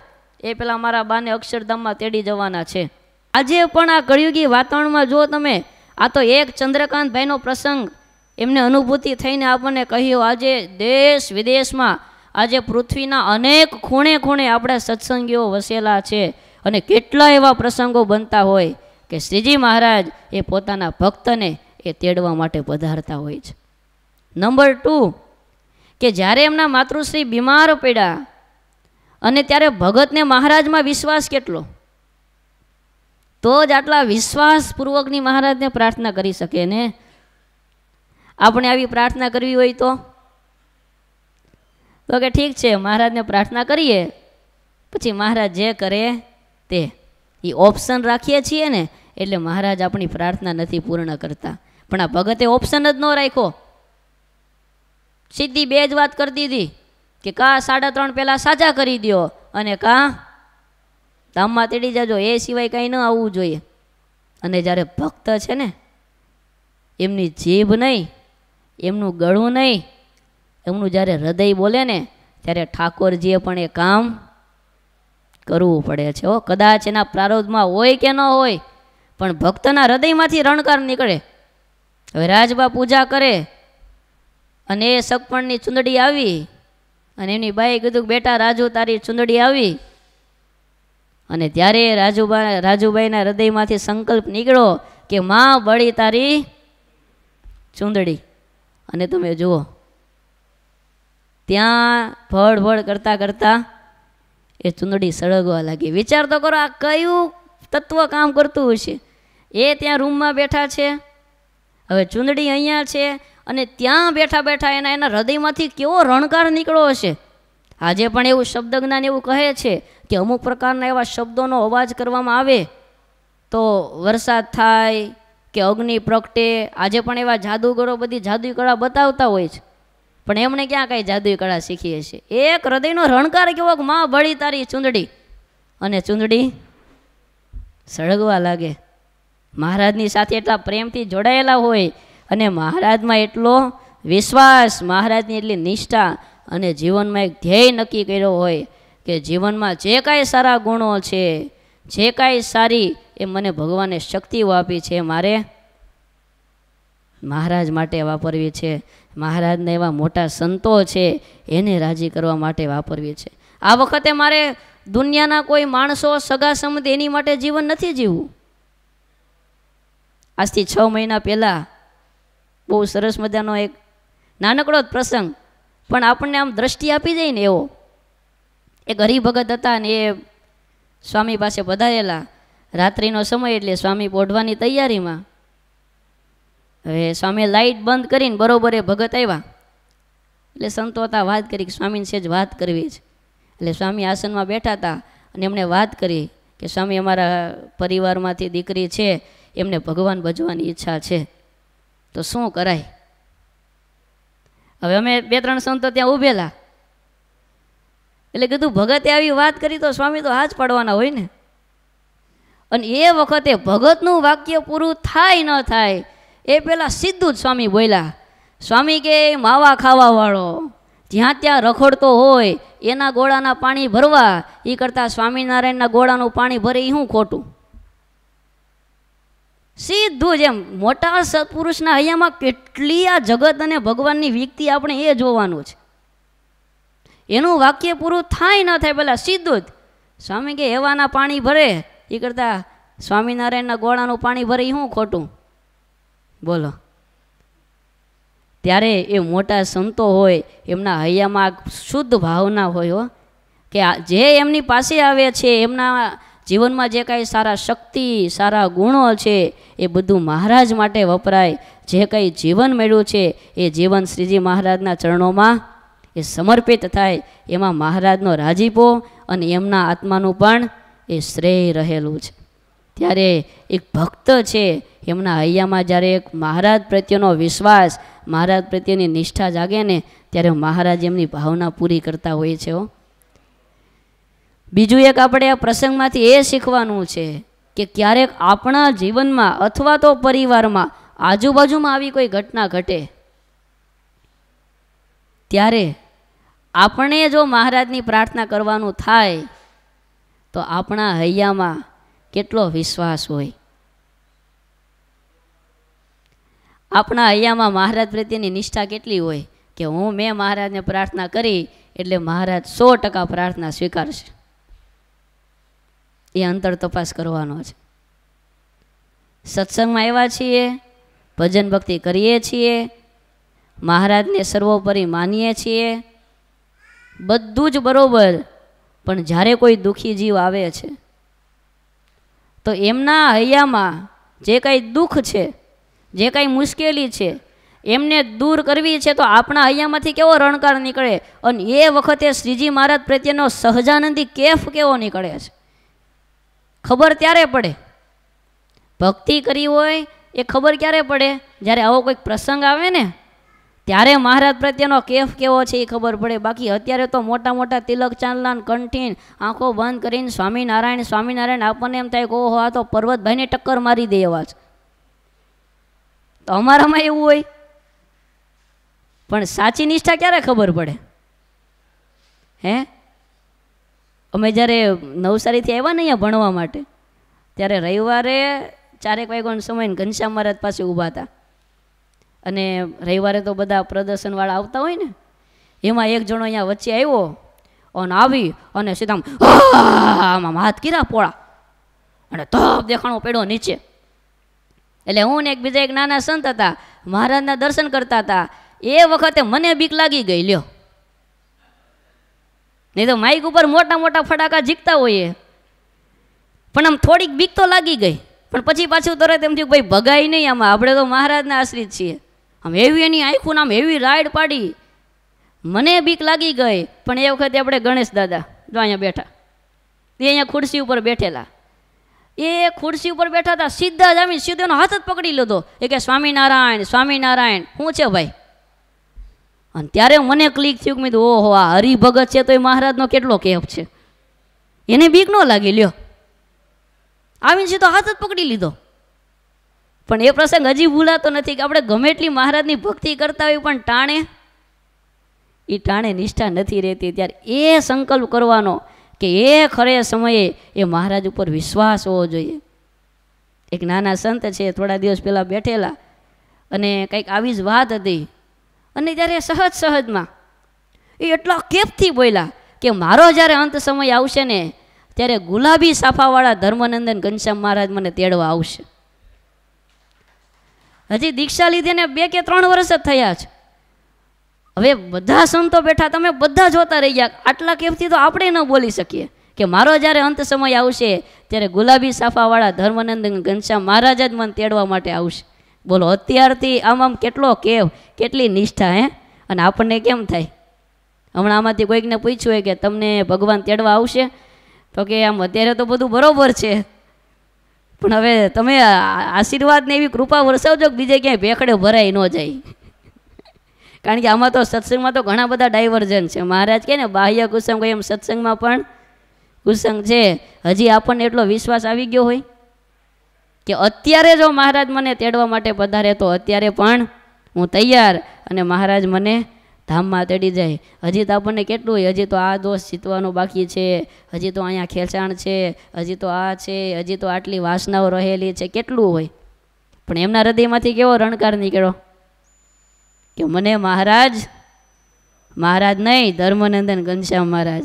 એ પેલા મારા બાને અક્ષરધામમાં તેડી જવાના છે આજે પણ આ કળિયુગી વાતાવરણમાં જુઓ તમે આ તો એક ચંદ્રકાંતભાઈનો પ્રસંગ એમને અનુભૂતિ થઈને આપણને કહ્યું આજે દેશ વિદેશમાં આજે પૃથ્વીના અનેક ખૂણે ખૂણે આપણા સત્સંગીઓ વસેલા છે અને કેટલા એવા પ્રસંગો બનતા હોય કે શ્રીજી મહારાજ એ પોતાના ભક્તને એ તેડવા માટે પધારતા હોય છે નંબર ટુ કે જ્યારે એમના માતૃશ્રી બીમાર પડ્યા અને ત્યારે ભગતને મહારાજમાં વિશ્વાસ કેટલો તો જ આટલા વિશ્વાસપૂર્વકની મહારાજને પ્રાર્થના કરી શકે ને આપણે આવી પ્રાર્થના કરવી હોય તો તો કે ઠીક છે મહારાજને પ્રાર્થના કરીએ પછી મહારાજ જે કરે તે એ ઓપ્શન રાખીએ છીએ ને એટલે મહારાજ આપણી પ્રાર્થના નથી પૂર્ણ કરતા પણ આ ભગતે ઓપ્શન જ ન રાખ્યો સીધી બે જ વાત કરી દીધી કે કા સાડા ત્રણ પહેલાં સાજા કરી દો અને કા ધામમાં તેડી જજો એ સિવાય કાંઈ ન આવવું જોઈએ અને જ્યારે ભક્ત છે ને એમની જીભ નહીં એમનું ગળું નહીં એમનું જ્યારે હૃદય બોલે ને ત્યારે ઠાકોરજીએ પણ એ કામ કરવું પડે છે હો કદાચ એના પ્રારોધમાં હોય કે ન હોય પણ ભક્તના હૃદયમાંથી રણકાર નીકળે હવે રાજબા પૂજા કરે અને એ સગપણની ચૂંદડી આવી અને એની બાઈએ કીધું બેટા રાજુ તારી ચૂંદડી આવી અને ત્યારે રાજુભાઈ રાજુભાઈના હૃદયમાંથી સંકલ્પ નીકળો કે માં બળી તારી ચૂંદડી અને તમે જુઓ ત્યાં ભળ ભળ કરતાં કરતાં એ ચૂંદડી સળગવા લાગી વિચાર તો કરો આ કયું તત્વ કામ કરતું હશે એ ત્યાં રૂમમાં બેઠા છે હવે ચૂંદડી અહીંયા છે અને ત્યાં બેઠા બેઠા એના એના હૃદયમાંથી કેવો રણકાર નીકળ્યો હશે આજે પણ એવું શબ્દજ્ઞાન એવું કહે છે કે અમુક પ્રકારના એવા શબ્દોનો અવાજ કરવામાં આવે તો વરસાદ થાય કે અગ્નિ પ્રગટે આજે પણ એવા જાદુગરો બધી જાદુઈ કળા બતાવતા હોય છે પણ એમણે ક્યાં કાંઈ જાદુઈ કળા શીખીએ છીએ એક હૃદયનો રણકાર કેવો મા ભળી તારી ચૂંદડી અને ચૂંદડી સળગવા લાગે મહારાજની સાથે એટલા પ્રેમથી જોડાયેલા હોય અને મહારાજમાં એટલો વિશ્વાસ મહારાજની એટલી નિષ્ઠા અને જીવનમાં એક ધ્યેય નક્કી કર્યો હોય કે જીવનમાં જે કાંઈ સારા ગુણો છે જે કાંઈ સારી એ મને ભગવાને શક્તિઓ આપી છે મારે મહારાજ માટે વાપરવી છે મહારાજને એવા મોટા સંતો છે એને રાજી કરવા માટે વાપરવી છે આ વખતે મારે દુનિયાના કોઈ માણસો સગા સંબંધ એની માટે જીવન નથી જીવવું આજથી છ મહિના પહેલાં બહુ સરસ મજાનો એક નાનકડો જ પ્રસંગ પણ આપણને આમ દ્રષ્ટિ આપી જાય ને એવો એક હરિભગત હતા ને એ સ્વામી પાસે પધારેલા રાત્રિનો સમય એટલે સ્વામી પોઢવાની તૈયારીમાં હવે સ્વામીએ લાઇટ બંધ કરીને બરોબર એ ભગત આવ્યા એટલે સંતો હતા વાત કરી કે છે જ વાત કરવી છે એટલે સ્વામી આસનમાં બેઠા હતા અને એમણે વાત કરી કે સ્વામી અમારા પરિવારમાંથી દીકરી છે એમને ભગવાન ભજવાની ઈચ્છા છે તો શું કરાય હવે અમે બે ત્રણ સંતો ત્યાં ઊભેલા એટલે કીધું ભગતે આવી વાત કરી તો સ્વામી તો હાથ પાડવાના હોય ને અને એ વખતે ભગતનું વાક્ય પૂરું થાય ન થાય એ પહેલાં સીધું જ સ્વામી બોલ્યા સ્વામી કે માવા ખાવાવાળો જ્યાં ત્યાં રખડતો હોય એના ગોળાના પાણી ભરવા એ કરતાં સ્વામિનારાયણના ગોળાનું પાણી ભરે એ હું ખોટું સીધું જ એમ મોટા સત્પુરુષના હૈયામાં કેટલી આ જગત અને ભગવાનની વ્યક્તિ આપણે એ જોવાનું છે એનું વાક્ય પૂરું થાય ન થાય પહેલાં સીધું જ સ્વામી કે એવાના પાણી ભરે એ કરતાં સ્વામિનારાયણના ગોળાનું પાણી ભરે શું ખોટું બોલો ત્યારે એ મોટા સંતો હોય એમના હૈયામાં શુદ્ધ ભાવના હોય હો કે જે એમની પાસે આવે છે એમના જીવનમાં જે કાંઈ સારા શક્તિ સારા ગુણો છે એ બધું મહારાજ માટે વપરાય જે કંઈ જીવન મળ્યું છે એ જીવન શ્રીજી મહારાજના ચરણોમાં એ સમર્પિત થાય એમાં મહારાજનો રાજીપો અને એમના આત્માનું પણ એ શ્રેય રહેલું છે ત્યારે એક ભક્ત છે એમના હૈયામાં જ્યારે એક મહારાજ પ્રત્યેનો વિશ્વાસ મહારાજ પ્રત્યેની નિષ્ઠા જાગે ને ત્યારે મહારાજ એમની ભાવના પૂરી કરતા હોય છે હો બીજું એક આપણે આ પ્રસંગમાંથી એ શીખવાનું છે કે ક્યારેક આપણા જીવનમાં અથવા તો પરિવારમાં આજુબાજુમાં આવી કોઈ ઘટના ઘટે ત્યારે આપણે જો મહારાજની પ્રાર્થના કરવાનું થાય તો આપણા હૈયામાં કેટલો વિશ્વાસ હોય આપણા હૈયામાં મહારાજ પ્રત્યેની નિષ્ઠા કેટલી હોય કે હું મેં મહારાજને પ્રાર્થના કરી એટલે મહારાજ સો ટકા પ્રાર્થના સ્વીકારશે એ અંતર તપાસ કરવાનો છે સત્સંગમાં આવ્યા છીએ ભજન ભક્તિ કરીએ છીએ મહારાજને સર્વોપરી માનીએ છીએ બધું જ બરોબર પણ જ્યારે કોઈ દુઃખી જીવ આવે છે તો એમના હૈયામાં જે કાંઈ દુઃખ છે જે કાંઈ મુશ્કેલી છે એમને દૂર કરવી છે તો આપણા હૈયામાંથી કેવો રણકાર નીકળે અને એ વખતે શ્રીજી મહારાજ પ્રત્યેનો સહજાનંદી કેફ કેવો નીકળે છે ખબર ત્યારે પડે ભક્તિ કરી હોય એ ખબર ક્યારે પડે જ્યારે આવો કોઈક પ્રસંગ આવે ને ત્યારે મહારાજ પ્રત્યેનો કેફ કેવો છે એ ખબર પડે બાકી અત્યારે તો મોટા મોટા તિલક ચાંદલાન કંઠીન આંખો બંધ કરીને સ્વામિનારાયણ સ્વામિનારાયણ આપણને એમ થાય કે ઓહો આ તો પર્વતભાઈને ટક્કર મારી દે એવા છે તો અમારામાં એવું હોય પણ સાચી નિષ્ઠા ક્યારે ખબર પડે હે અમે જ્યારે નવસારીથી આવ્યા ને અહીંયા ભણવા માટે ત્યારે રવિવારે ચારેક વાગ્યાનો સમય ઘનશ્યામ મહારાજ પાસે ઊભા હતા અને રવિવારે તો બધા પ્રદર્શનવાળા આવતા હોય ને એમાં એક જણો અહીંયા વચ્ચે આવ્યો અને આવી અને સીધા આમાં હાથ કીરા પોળા અને તપ દેખાણો પડ્યો નીચે એટલે હું ને એક બીજા એક નાના સંત હતા મહારાજના દર્શન કરતા હતા એ વખતે મને બીક લાગી ગઈ લ્યો નહીં તો માઇક ઉપર મોટા મોટા ફટાકા જીકતા હોઈએ પણ આમ થોડીક બીક તો લાગી ગઈ પણ પછી પાછું તરત એમ થયું ભાઈ ભગાય નહીં આમાં આપણે તો મહારાજના આશ્રિત છીએ આમ એવી એની આંખું આમ એવી રાઈડ પાડી મને બીક લાગી ગઈ પણ એ વખતે આપણે ગણેશ દાદા જો અહીંયા બેઠા એ અહીંયા ખુરશી ઉપર બેઠેલા એ ખુરશી ઉપર બેઠા હતા સીધા જ આવીને સીધો હાથ જ પકડી લીધો એ કે સ્વામિનારાયણ સ્વામિનારાયણ શું છે ભાઈ અને ત્યારે મને ક્લિક થયું કે મેં ઓહો આ હરિભગત છે તો એ મહારાજનો કેટલો કેફ છે એને બીક ન લાગી લ્યો આવીને તો હાથ જ પકડી લીધો પણ એ પ્રસંગ હજી ભૂલાતો નથી કે આપણે ગમે એટલી મહારાજની ભક્તિ કરતા હોય પણ ટાણે એ ટાણે નિષ્ઠા નથી રહેતી ત્યારે એ સંકલ્પ કરવાનો કે એ ખરે સમયે એ મહારાજ ઉપર વિશ્વાસ હોવો જોઈએ એક નાના સંત છે થોડા દિવસ પહેલાં બેઠેલા અને કંઈક આવી જ વાત હતી અને ત્યારે સહજ સહજમાં એ એટલા કેફથી બોલ્યા કે મારો જ્યારે અંત સમય આવશે ને ત્યારે ગુલાબી સાફાવાળા ધર્મનંદન ઘનશ્યામ મહારાજ મને તેડવા આવશે હજી દીક્ષા લીધીને બે કે ત્રણ વર્ષ જ થયા છે હવે બધા સંતો બેઠા તમે બધા જોતા રહી ગયા આટલા કેફથી તો આપણે ન બોલી શકીએ કે મારો જ્યારે અંત સમય આવશે ત્યારે ગુલાબી સાફાવાળા ધર્મનંદન ઘનશ્યામ મહારાજ જ મને તેડવા માટે આવશે બોલો અત્યારથી આમ આમ કેટલો કેવ કેટલી નિષ્ઠા હે અને આપણને કેમ થાય હમણાં આમાંથી કોઈકને પૂછ્યું હોય કે તમને ભગવાન તેડવા આવશે તો કે આમ અત્યારે તો બધું બરોબર છે પણ હવે તમે આશીર્વાદને એવી કૃપા વરસાવજો કે બીજે ક્યાંય ભેખડે ભરાય ન જાય કારણ કે આમાં તો સત્સંગમાં તો ઘણા બધા ડાયવર્ઝન છે મહારાજ કહે ને બાહ્ય કુસંગ હોય એમ સત્સંગમાં પણ કુસંગ છે હજી આપણને એટલો વિશ્વાસ આવી ગયો હોય કે અત્યારે જો મહારાજ મને તેડવા માટે પધારે તો અત્યારે પણ હું તૈયાર અને મહારાજ મને ધામમાં તેડી જાય હજી તો આપણને કેટલું હોય હજી તો આ દોષ જીતવાનું બાકી છે હજી તો અહીંયા ખેંચાણ છે હજી તો આ છે હજી તો આટલી વાસનાઓ રહેલી છે કેટલું હોય પણ એમના હૃદયમાંથી કેવો રણકાર નીકળ્યો કે મને મહારાજ મહારાજ નહીં ધર્મનંદન ઘનશ્યામ મહારાજ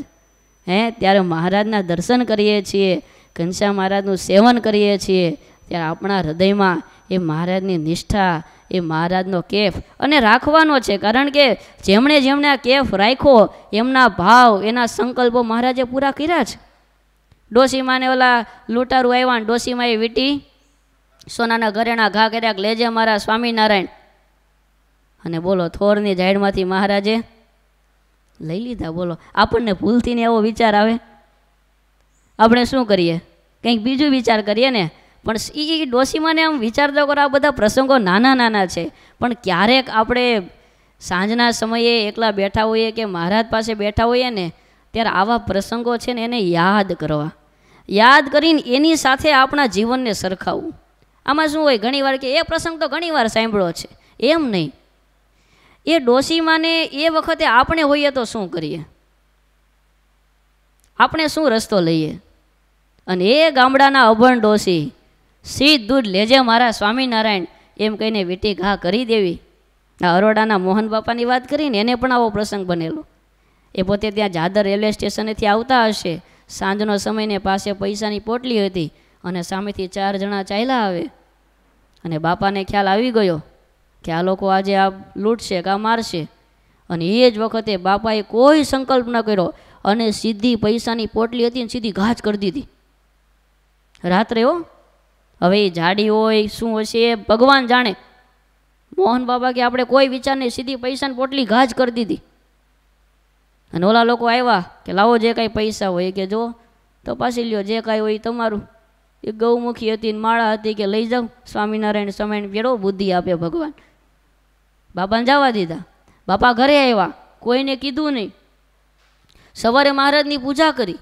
હે ત્યારે મહારાજના દર્શન કરીએ છીએ ઘનશ્યામ મહારાજનું સેવન કરીએ છીએ ત્યારે આપણા હૃદયમાં એ મહારાજની નિષ્ઠા એ મહારાજનો કેફ અને રાખવાનો છે કારણ કે જેમણે જેમણે આ કેફ રાખ્યો એમના ભાવ એના સંકલ્પો મહારાજે પૂરા કર્યા છે ડોસીમાને ઓલા લૂંટારું આવ્યા ને ડોસીમાએ વીટી સોનાના ઘરેણા ઘા કર્યા લેજે મારા સ્વામિનારાયણ અને બોલો થોરની ઝાડમાંથી મહારાજે લઈ લીધા બોલો આપણને ભૂલથી ને એવો વિચાર આવે આપણે શું કરીએ કંઈક બીજું વિચાર કરીએ ને પણ એ ડોસીમાને આમ વિચારતા કરો આ બધા પ્રસંગો નાના નાના છે પણ ક્યારેક આપણે સાંજના સમયે એકલા બેઠા હોઈએ કે મહારાજ પાસે બેઠા હોઈએ ને ત્યારે આવા પ્રસંગો છે ને એને યાદ કરવા યાદ કરીને એની સાથે આપણા જીવનને સરખાવવું આમાં શું હોય ઘણીવાર કે એ પ્રસંગ તો ઘણીવાર સાંભળ્યો છે એમ નહીં એ ડોસીમાને એ વખતે આપણે હોઈએ તો શું કરીએ આપણે શું રસ્તો લઈએ અને એ ગામડાના અભણ ડોસી સીધ દૂધ લેજે મારા સ્વામિનારાયણ એમ કહીને વીટી ઘા કરી દેવી આ અરોડાના મોહન બાપાની વાત કરીને એને પણ આવો પ્રસંગ બનેલો એ પોતે ત્યાં જાદર રેલવે સ્ટેશનેથી આવતા હશે સાંજનો સમયને પાસે પૈસાની પોટલી હતી અને સામેથી ચાર જણા ચાલ્યા આવે અને બાપાને ખ્યાલ આવી ગયો કે આ લોકો આજે આ લૂંટશે કા મારશે અને એ જ વખતે બાપાએ કોઈ સંકલ્પ ન કર્યો અને સીધી પૈસાની પોટલી હતી અને સીધી ઘાજ કરી દીધી રાત્રે હો હવે એ જાડી હોય શું હશે એ ભગવાન જાણે મોહન બાબા કે આપણે કોઈ વિચાર નહીં સીધી પૈસાની પોટલી ઘાજ કરી દીધી અને ઓલા લોકો આવ્યા કે લાવો જે કાંઈ પૈસા હોય કે જો તપાસી લ્યો જે કાંઈ હોય તમારું એ ગૌમુખી હતી ને માળા હતી કે લઈ જાઉં સ્વામિનારાયણ સમયણ કેળો બુદ્ધિ આપે ભગવાન બાપાને જવા દીધા બાપા ઘરે આવ્યા કોઈને કીધું નહીં સવારે મહારાજની પૂજા કરી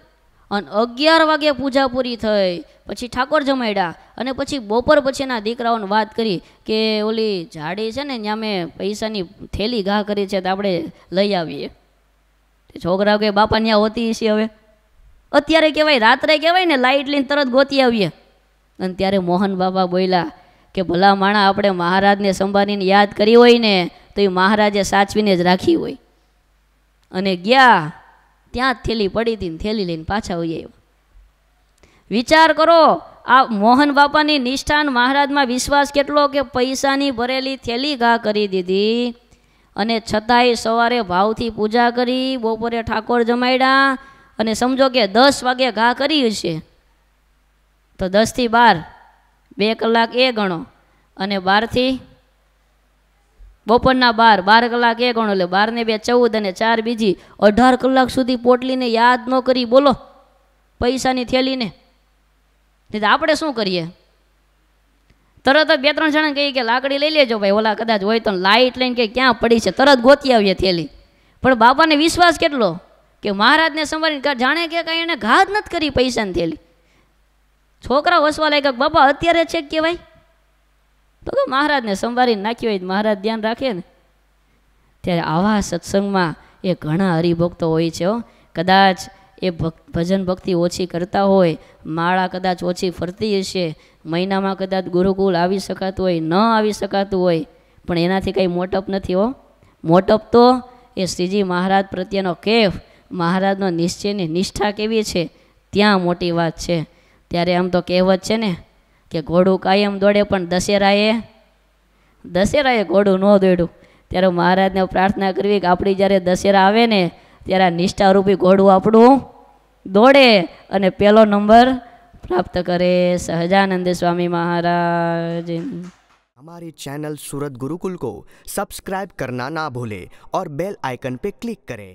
અને અગિયાર વાગે પૂજા પૂરી થઈ પછી ઠાકોર જમાડ્યા અને પછી બપોર પછી એના દીકરાઓને વાત કરી કે ઓલી જાડી છે ને ત્યાં મેં પૈસાની થેલી ઘા કરી છે તો આપણે લઈ આવીએ છોકરાઓ કે બાપા ત્યાં હોતી છે હવે અત્યારે કહેવાય રાત્રે કહેવાય ને લાઇટ લઈને તરત ગોતી આવીએ અને ત્યારે મોહન બાબા બોલ્યા કે ભલા માણા આપણે મહારાજને સંભાળીને યાદ કરી હોય ને તો એ મહારાજે સાચવીને જ રાખી હોય અને ગયા ત્યાં જ થેલી પડી હતી ને થેલી લઈને પાછા હોઈ વિચાર કરો આ મોહન બાપાની નિષ્ઠાન મહારાજમાં વિશ્વાસ કેટલો કે પૈસાની ભરેલી થેલી ઘા કરી દીધી અને છતાંય સવારે ભાવથી પૂજા કરી બપોરે ઠાકોર જમાડ્યા અને સમજો કે દસ વાગે ઘા કરી હશે તો દસથી બાર બે કલાક એ ગણો અને બારથી બપોરના બાર બાર કલાક એક ગણો એટલે બાર ને બે ચૌદ અને ચાર બીજી અઢાર કલાક સુધી પોટલીને યાદ ન કરી બોલો પૈસાની થેલીને નહીં આપણે શું કરીએ તરત જ બે ત્રણ જણા કહીએ કે લાકડી લઈ લેજો ભાઈ ઓલા કદાચ હોય તો લાઇટ લઈને કે ક્યાં પડી છે તરત ગોતી આવીએ થેલી પણ બાપાને વિશ્વાસ કેટલો કે મહારાજને સંભાળીને જાણે કે કાંઈ એને ઘાત નથી કરી પૈસાની થેલી છોકરા હસવા લાગ્યા બાપા અત્યારે છે કહેવાય તો કે મહારાજને સંભાળીને નાખ્યો હોય મહારાજ ધ્યાન રાખે ને ત્યારે આવા સત્સંગમાં એ ઘણા હરિભક્તો હોય છે કદાચ એ ભજન ભક્તિ ઓછી કરતા હોય માળા કદાચ ઓછી ફરતી હશે મહિનામાં કદાચ ગુરુકુલ આવી શકાતું હોય ન આવી શકાતું હોય પણ એનાથી કંઈ મોટપ નથી હો મોટપ તો એ શ્રીજી મહારાજ પ્રત્યેનો કેફ મહારાજનો નિશ્ચયની નિષ્ઠા કેવી છે ત્યાં મોટી વાત છે ત્યારે આમ તો કહેવત છે ને કે ઘોડું કાયમ દોડે પણ દશેરાએ દશેરાએ ઘોડું ન દોડ્યું ત્યારે મહારાજને પ્રાર્થના કરવી કે આપણી જ્યારે દશેરા આવે ને ત્યારે આ નિષ્ઠારૂપી ઘોડું આપણું દોડે અને પહેલો નંબર પ્રાપ્ત કરે સહજાનંદ સ્વામી મહારાજ અમારી ચેનલ સુરત ગુરુકુલ કો सब्सक्राइब કરના ના ભૂલે ઓર બેલ આઇકન पे ક્લિક કરે